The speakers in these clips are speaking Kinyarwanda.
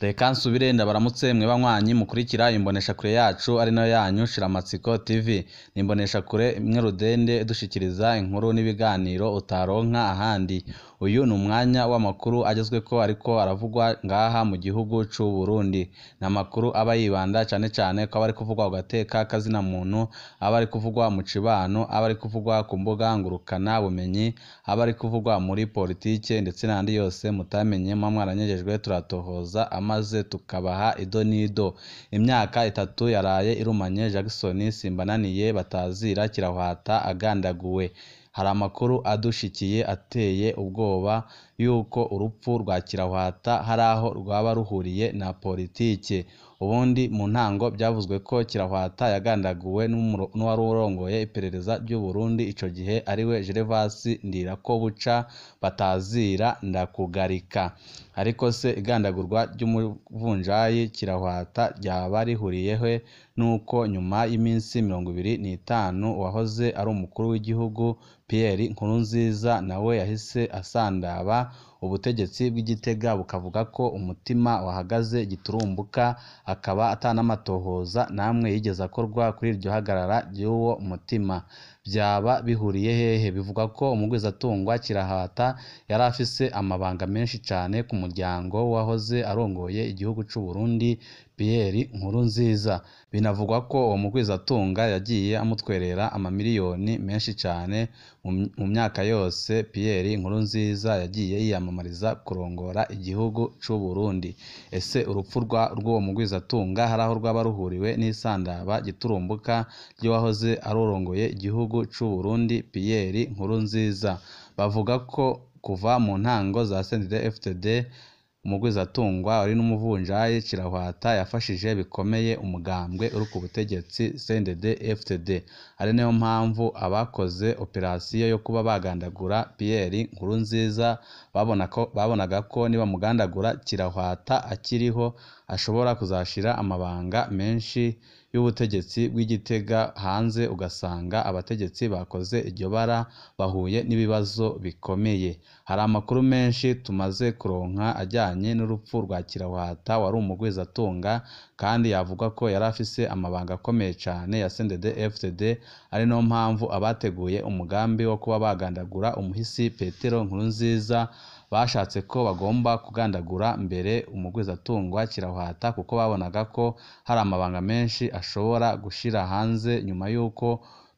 reka nsubire ndabaramutse mwe banywanyi mukurikira imboneshakure yacu ari nayo yanyu shiramatsiko tv ni imboneshakure imwe rudende dushyikiriza inkuru n'ibiganiro utaronka ahandi uyu ni umwanya w'amakuru agezwe ko ariko aravugwa ngaha mu gihugu cy'u burundi ni amakuru aba yibanda cyane cyane ko aba ari kuvugwa ku gateka kazina muntu aba ari kuvugwa mu kibano aba ari kuvugwa ku mbuga ngurukana bumenyi aba ari kuvugwa muri politiki ndetse n'andi yose mutamenye mwa mwaranyegejwe turatohoza ama maze tukabaha ido n'ido imyaka itatu yaraye irumanye Jackson Simbananiye batazira kirahwata agandaguwe hari amakuru adushikiye ateye ubwoba y'uko urupfu rwa kirahwata hari aho rwaba ruhuriye na politiki ubundi mu ntango byavuzwe ko Kirahwata yagandaguwe n'uwari urongoye iperereza ry'u Burundi ico gihe ndira ko buca batazira ndakugarika ariko se igandagurwa ry'umuvunjayi Kirahwata ryaba rihuriye nuko nyuma y'iminsi mirongo ibiri n'itanu uwahoze ari umukuru w'igihugu Pierre Nkuru nziza nawe yahise asandaba ubutegetsi bw'igitega bukavuga ko umutima wahagaze giturumbuka akaba atanamatohoza n'amwe yigeze akorwa kuri iryo hagarara ry'uwo mutima byaba bihuriye hehe bivugwa ko umugwizatungwa Kirahata yari afise amabanga menshi cyane ku muryango wahoze arongoye igihugu cy'u Burundi Pierre nkuru nziza binavugwa ko uwo mugwizatunga yagiye amutwerera amamiliyoni menshi cyane mu myaka yose Pierre Nkuru nziza yagiye yiyamamariza kurongora igihugu cy'u Burundi ese urupfu rw'uwo mugwizatunga hari aho rwaba ruhuriwe n'isandaba giturumbuka ry'uwahoze arorongoye igihugu cy'igihugu cy'u Burundi Pierre Nkurunziza bavuga ko kuva mu ntango za CNDD-FDD umugwizatungwa wari n'umuvunjayi Kirahwata yafashije bikomeye umugambwe uri ku butegetsi CNDD-FDD ari nayo mpamvu abakoze operasiyo yo kuba bagandagura Pierre Nkurunziza babonaga ko niba mugandagura Kirahwata akiriho ashobora kuzashira amabanga menshi y'ubutegetsi bw’igitega hanze ugasanga abategetsi bakoze iryo bara bahuye n'ibibazo bikomeye hari amakuru menshi tumaze kuronka ajyanye n'urupfu rwa kirawata wari umugwizatunga kandi yavuga ko yari afise amabanga akomeye cyane ya CNDD FDD ari no mpamvu abateguye umugambi wo kuba bagandagura umuhisi Petero Nkurunziza bashatse ko bagomba kugandagura mbere umugwizatungwa kirahwata kuko babonaga ko hari amabanga menshi ashobora gushyira hanze nyuma y'uko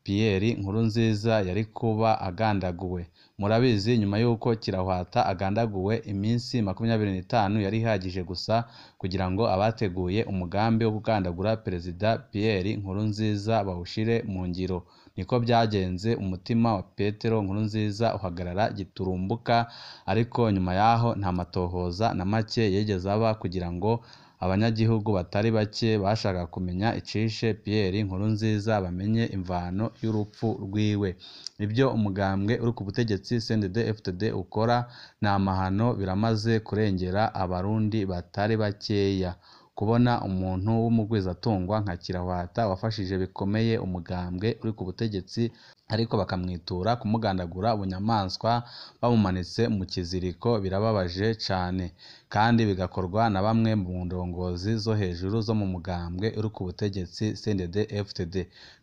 Pierre Nkurunziza yari kuba agandaguwe murabizi nyuma y'uko kirahwata agandaguwe iminsi makumyabiri n'itanu yari ihagije gusa kugira ngo abateguye umugambi wo kugandagura Perezida Pierre nziza bawushire mu ngiro niko byagenze umutima wa petero Nkuru nziza uhagarara giturumbuka ariko nyuma y'aho nta matohoza na make yigeze aba kugira ngo abanyagihugu batari bake bashaka kumenya icishe Pierre nziza bamenye imvano y'urupfu rwiwe ibyo umugambwe uri ku butegetsi CNDD FDD ukora ni amahano biramaze kurengera abarundi batari bakeya Kubona umuntu w'umugwizatungwa nka Kirawata wafashije bikomeye umugambwe uri ku butegetsi ariko bakamwitura kumugandagura ubunyamaswa bamumanitse mu kiziriko birababaje cyane kandi bigakorwa na bamwe mu ndongozi zo hejuru zo mu mugambwe uri ku butegetsi CNDD ftd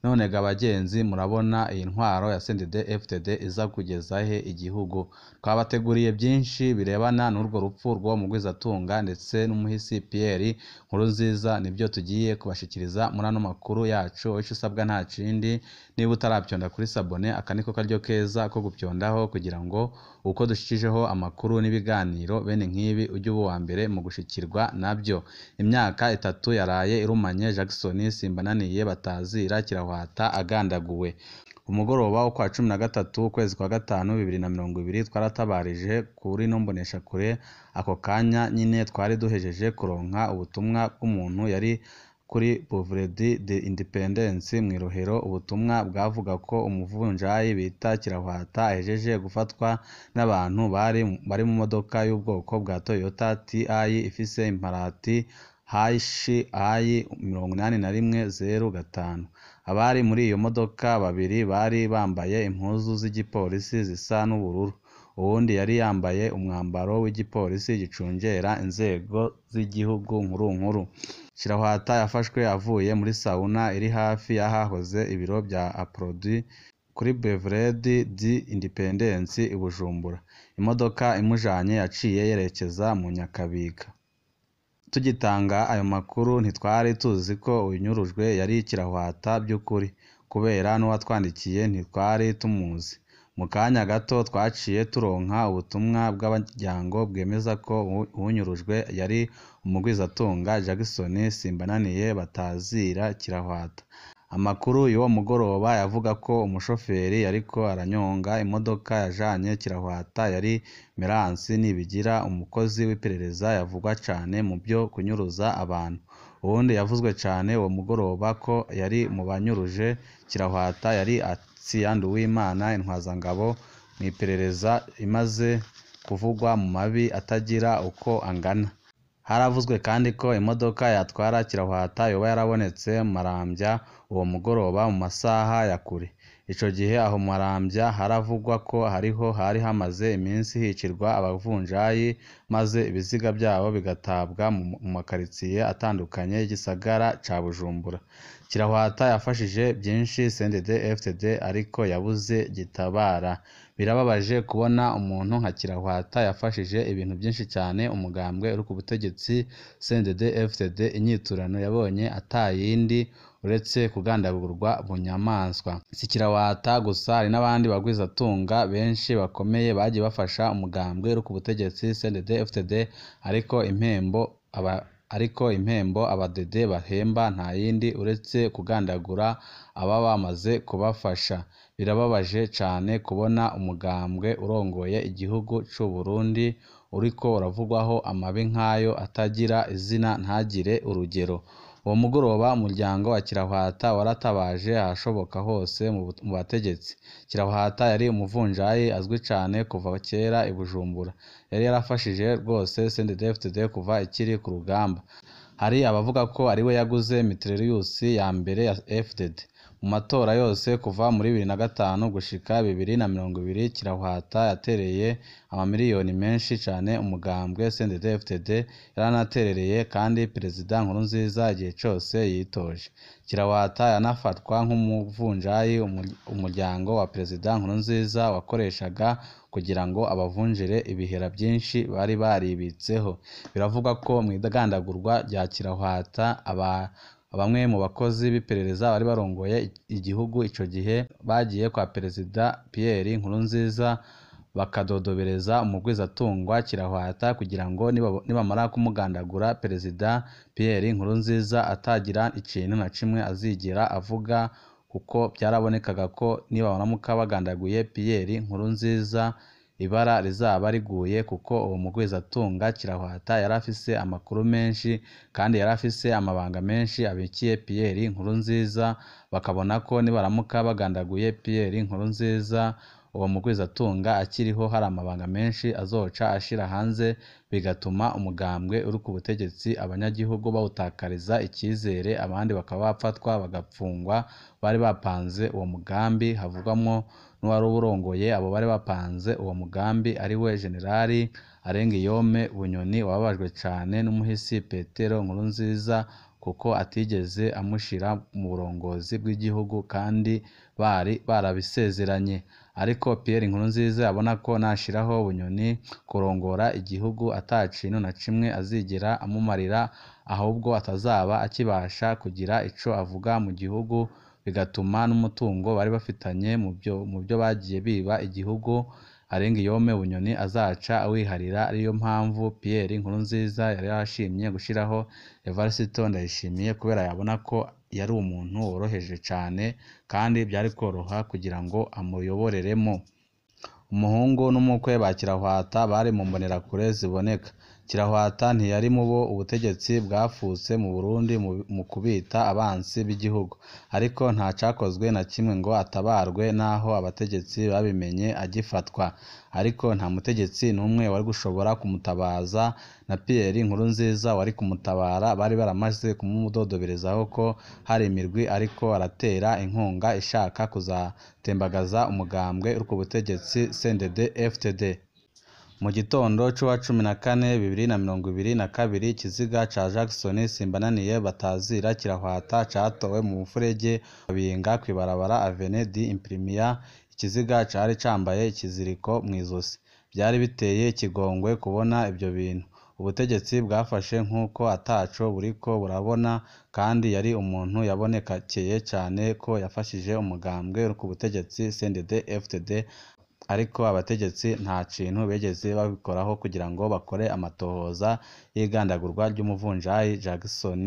none ga bagenzi murabona iyi ntwaro ya CNDD ftd iza kugeza he igihugu twabateguriye byinshi birebana n'urwo rupfu rw'uwo mugwizatunga ndetse n'umuhisi Pierre Nkurunziza nibyo tugiye kubashikiriza muri ano makuru yacu icyo usabwa nta kindi niba utarabyonda kuri sabone aka ni karyo keza ko gubyondaho kugira ngo uko dushikijeho amakuru n'ibiganiro bene nk'ibi ujye uba uwa mbere mu gushikirwa nabyo imyaka itatu yaraye irumanye Jackson simbananiye batazira kirahwata agandaguwe umugoroba wo kwa cumi na gatatu ukwezi kwa gatanu bibiri na mirongo ibiri twaratabarije kuri no kure ako kanya nyine twari duhejeje kuronka ubutumwa bw'umuntu yari kuri Boulevard de l'Independance mu Irohero ubutumwa bwavuga ko umuvunjayi bita Kirahwata ahejeje gufatwa n'abantu bari mu modoka y'ubwoko bwa Toyota Ti ifise imparati hi gatanu abari muri iyo modoka babiri bari bambaye impuzu z'igipolisi zisa n'ubururu uwundi yari yambaye umwambaro w'igipolisi gicungera inzego z'igihugu nkuru. Shirahwata yafashwe avuye muri sauna iri hafi y'ahahoze ibiro bya Apodi kuri Boulevard de l'Independence i Bujumbura. Imodoka imujanye yaciye yerekeza mu Nyakabiga. Tugitanga ayo makuru ntitwari tuzi ko uwunyurujwe yari Shirahwata by'ukuri kubera n'uwatwandikiye ntitwari tumuzi. Mu kanya gato twaciye turonka ubutumwa bw'abaryango bwemeza ko uwunyurujwe yari umugwizatunga Jackson Simbananiye batazira kirahwata. Amakuru y'uwo mugoroba yavuga ko umushoferi ariko aranyonga imodoka yajanye kirahwata yari Meransi Nibigira umukozi w'iperereza yavugwa cyane mu byo kunyuruza abantu. ubundi yavuzwe cyane uwo mugoroba ko yari mu banyuruje kirahwata yari Christian Nduwimana Intwazangabo mu iperereza imaze kuvugwa mu mabi atagira uko angana haravuzwe kandi ko imodoka yatwara kirahwata yoba yarabonetse mu marambya uwo mugoroba mu masaha ya kure icyo gihe aho marambya haravugwa ko hariho hari hamaze iminsi hicirwa abavunjayi maze ibiziga byabo bigatabwa mu makaritsiye atandukanye y'igisagara cya bujumbura Kirahwata yafashije byinshi CNDD FDD ariko yabuze gitabara. Birababaje kubona umuntu nka Kirahwata yafashije ibintu byinshi cyane umugambwe uri ku butegetsi CNDD FDD inyiturano yabonye atayindi uretse kugandaburwa bunyamaswa. Si Kirawata gusa hari n'abandi bagwizatunga benshi bakomeye bagiye bafasha umugambwe uri ku butegetsi CNDD FDD ariko impembo aba ariko impembo abadede bahemba nta yindi uretse kugandagura aba bamaze kubafasha birababaje cyane kubona umugambwe urongoye igihugu cy’u Burundi uriko uravugwaho amabi nk'ayo atagira izina ntagire urugero Uwo mugoroba umuryango wa Kirahwata waratabaje ahashoboka hose mu bategetsi. Kirahwata yari umuvunjayi azwi cyane kuva kera i Bujumbura. Yari yarafashije rwose CNDD-FDD kuva ikiri ku rugamba. Hari abavuga ko ari we yaguze Mitrailleuse ya mbere ya FDD. Mu matora yose kuva muri bibiri na gatanu gushika bibiri na mirongo ibiri Kirahwata yatereye amamiliyoni menshi cyane umugambwe cndd ftd yaranaterereye kandi Perezida Nkurunziza igihe cyose yitoje Kirahwata yanafatwa nk'umuvunjayi umuryango wa Perezida Nkuru nziza wakoreshaga kugira ngo abavunjire ibihera byinshi bari baribitseho biravugwa ko mw'idagandagurwa rya Kirahwata aba Bamwe mu bakozi b'iperereza bari barongoye igihugu icyo gihe bagiye kwa Perezida Pierre nziza bakadodobereza umugwizatungwa kirahwata kugira ngo nibamara kumugandagura Perezida Pierre nziza atagira ikintu na kimwe azigera avuga kuko byarabonekaga ko nibaramuka bagandaguye Pierre nziza. ibara rizaba riguye kuko uwo mugwizatunga Kirahwata yari afise amakuru menshi kandi yari afise amabanga menshi abikiye Pierre nziza bakabona ko nibaramuka bagandaguye Pierre nziza uwo mugwizatunga akiriho hari amabanga menshi azoca ashyira hanze bigatuma umugambwe uri ku butegetsi abanyagihugu bawutakariza icyizere abandi bakaba bafatwa bagapfungwa bari bapanze uwo mugambi havugwamo n'uwari uwurongoye abo bari bapanze uwo mugambi ari we Generali Arengiyome Bunyoni wababajwe cyane n'umuhisi Petero Nkurunziza kuko atigeze amushira mu burongozi bw'igihugu kandi bari barabisezeranye ariko Pierre Nkurunziza abona ko nashiraho Bunyoni kurongora igihugu atacino na kimwe azigera amumarira ahubwo atazaba akibasha kugira icyo avuga mu gihugu bigatuma n'umutungo bari bafitanye mu byo mu byo bagiye biba igihugu arenga iyome Bunyoni azaca awiharira ariyo mpamvu Pierre inkuru nziza yari yarashimye gushyiraho Evariste Ndayishimiye kubera yabona ko yari umuntu woroheje cyane kandi byari koroha kugira ngo amuyoboreremo umuhungu n'umukwe ba bari mu mbonerakure ziboneka Kirahwata ntiyari mu bo ubutegetsi bwapfutse mu Burundi mu kubita abansi b'igihugu, ariko nta cyakozwe na kimwe ngo atabarwe n'aho abategetsi babimenye agifatwa, ariko nta mutegetsi n'umwe wari gushobora kumutabaza na Pierre nziza wari kumutabara bari baramaze kumudodoberezaho ko hari imirwi ariko aratera inkunga ishaka kuzatembagaza umugambwe w'urwo butegetsi CNDD-FDD. Mu gitondo cy'uwa cumi na kane bibiri na mirongo ibiri na kabiri ikiziga cya Jackson Simbananiye batazira kirahwata catowe mu mufurege wa Binga kw'ibarabara Avenue du ikiziga cyari cambaye ikiziriko mu izosi. Byari biteye ikigongwe kubona ibyo bintu. Ubutegetsi bwafashe nk'uko ataco ko burabona kandi yari umuntu yabonekakeye cyane ko yafashije umugambwe ku butegetsi CNDD-FDD ariko abategetsi nta kintu bigeze babikoraho kugira ngo bakore amatohoza y'igandagurwa ry'umuvunjayi Jackson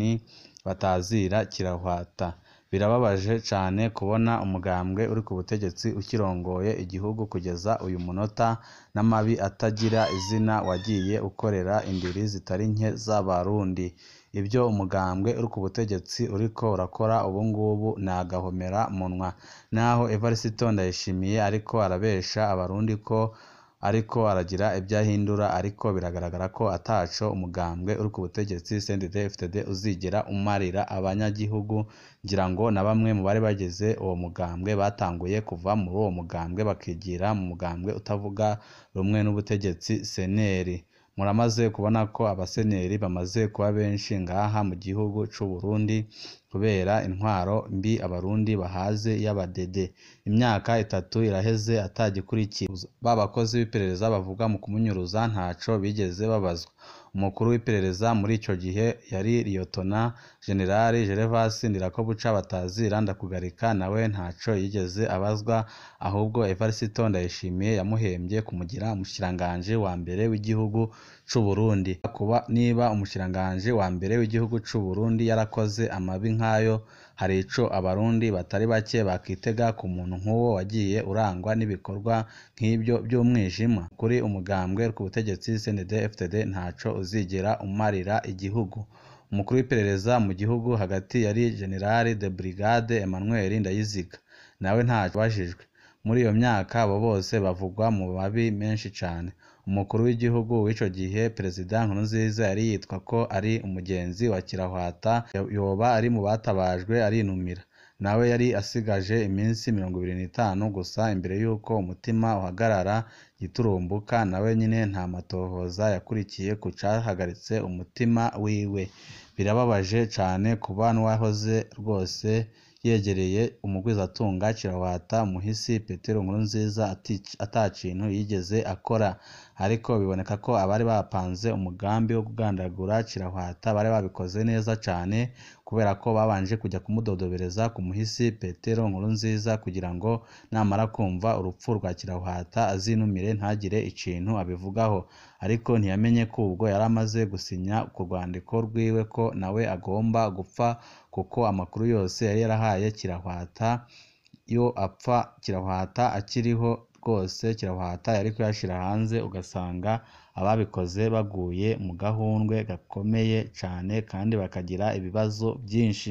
batazira kirahwata birababaje cyane kubona umugambwe uri ku butegetsi ukirongoye igihugu kugeza uyu munota n'amabi atagira izina wagiye ukorera indiri zitari nke z'abarundi Ibyo umugambwe uri ku butegetsi uriko urakora ubu ngubu ni munwa. naho Evariste Ndayishimiye ariko arabesha Abarundi ko ariko aragira ibyo ahindura ariko biragaragara ko ataco umugambwe uri ku butegetsi CNDD-FDD uzigera umarira abanyagihugu ngira ngo na bamwe mu bari bageze uwo mugambwe batanguye kuva muri uwo mugambwe bakigira mu mugambwe utavuga rumwe n'ubutegetsi CNL muramaze kubona ko abasenyeri bamaze kuba benshi ngaha mu gihugu cy'u Burundi kubera intwaro mbi abarundi bahaze y'abadede imyaka itatu iraheze atagikurikiye ba bakozi b'iperereza bavuga mu kumunyuruza ntaco bigeze babazwa umukuru w'iperereza muri icyo gihe yari liyotona jenerali gervas ndirakobuca batazira kugarika nawe ntacyo yigeze abazwa ahubwo evarisito ndayishimiye yamuhembye kumugira umushyiranganje wa mbere w'igihugu cy'u Burundi kuba niba umushyiranganje wa mbere w'igihugu cy'u Burundi yarakoze amabi nk'ayo hari ico Abarundi batari bake bakitega ku muntu nk'uwo wagiye urangwa n'ibikorwa nk'ibyo by'umwijima kuri umugambwe ku butegetsi CNDD-FDD ntaco uzigera umarira igihugu umukuru w'iperereza mu gihugu hagati yari General de Brigade Emmanuel Ndayiziga nawe ntacyo abajijwe Muri iyo myaka abo bose bavugwa mu babi menshi cyane. Umukuru w'igihugu w'icyo gihe Perezida Nkurunziza yari yitwa ko ari umugenzi wa Kirahwata, yoba ari mu batabajwe arinumira. Nawe yari asigaje iminsi mirongo ibiri n'itanu gusa imbere y'uko umutima uhagarara giturumbuka, nawe nyine nta matohoza yakurikiye ku cyahagaritse umutima wiwe. Birababaje cyane kuba n'uwahoze rwose yegereye umugwizatunga Kirawata Muhisi Petero nkuru Nkurunziza ata kintu yigeze akora ariko biboneka ko abari bapanze umugambi wo kugandagura Kirawata bari babikoze neza cyane kubera ko babanje kujya kumudodobereza ku muhisi Petero nkuru nziza kugira ngo namara kumva urupfu rwa Kiramuhata azinumire ntagire ikintu abivugaho ariko ntiyamenye ko ubwo yari amaze gusinya ku rwandiko rwiwe ko nawe agomba gupfa kuko amakuru yose yari yarahaye Kiramuhata yo apfa Kiramuhata akiriho rwose kirabuhataya ariko uyashyira hanze ugasanga ababikoze baguye mu gahundwe gakomeye cyane kandi bakagira ibibazo byinshi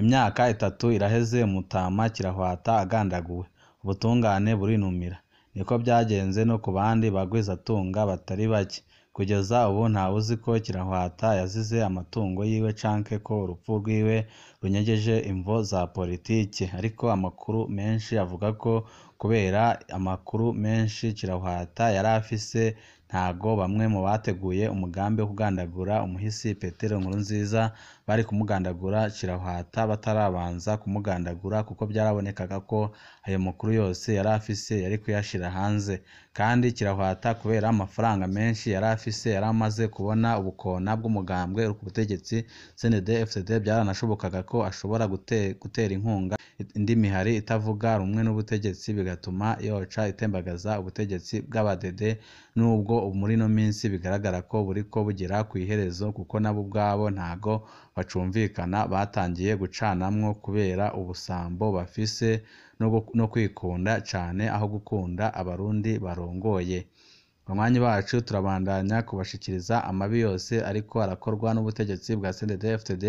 imyaka itatu iraheze umutama kirahwata agandaguwe ubutungane burinumira niko byagenze no ku bandi bagwizatunga batari bake Kugeza ubu nta uzi ko Kirahwata yazize amatungo yiwe canke ko urupfu rwiwe runyegeje imvo za politiki ariko amakuru menshi avuga ko kubera amakuru menshi Kirahwata yari afise ntago bamwe mu bateguye umugambi wo kugandagura umuhisi Petero Nkuru nziza. bari kumugandagura kirahwata batarabanza kumugandagura kuko byarabonekaga ko ayo makuru yose yari afise yari kuyashyira hanze kandi kirahwata kubera amafaranga menshi yari afise yari amaze kubona ubukona bw'umugambwe ku butegetsi cnd fcd byaranashobokaga ko ashobora gutera inkunga indi mihari itavuga rumwe n'ubutegetsi bigatuma yoca itembagaza ubutegetsi bw'abadede nubwo muri ino minsi bigaragara ko buri ko bugera ku iherezo kuko nabo ubwabo ntago bacumvikana batangiye gucanamwo kubera ubusambo bafise no kwikunda cane aho gukunda abarundi barongoye Banywanyi bacu turabandanya kubashikiriza amabi yose ariko arakorwa n'ubutegetsi bwa CNDD FDD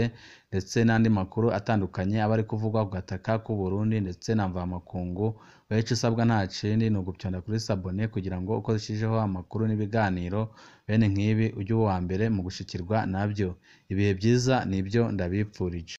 ndetse n'andi makuru atandukanye aba ari kuvugwa ku gataka k'u Burundi ndetse na mvamakungu wowe ico usabwa nta kindi ni ugupitonda kuri sabone kugira ngo uko amakuru n'ibiganiro bene nk'ibi ujye uwa mbere mu gushyikirwa nabyo ibihe byiza vyiza nivyo ndabipfurije.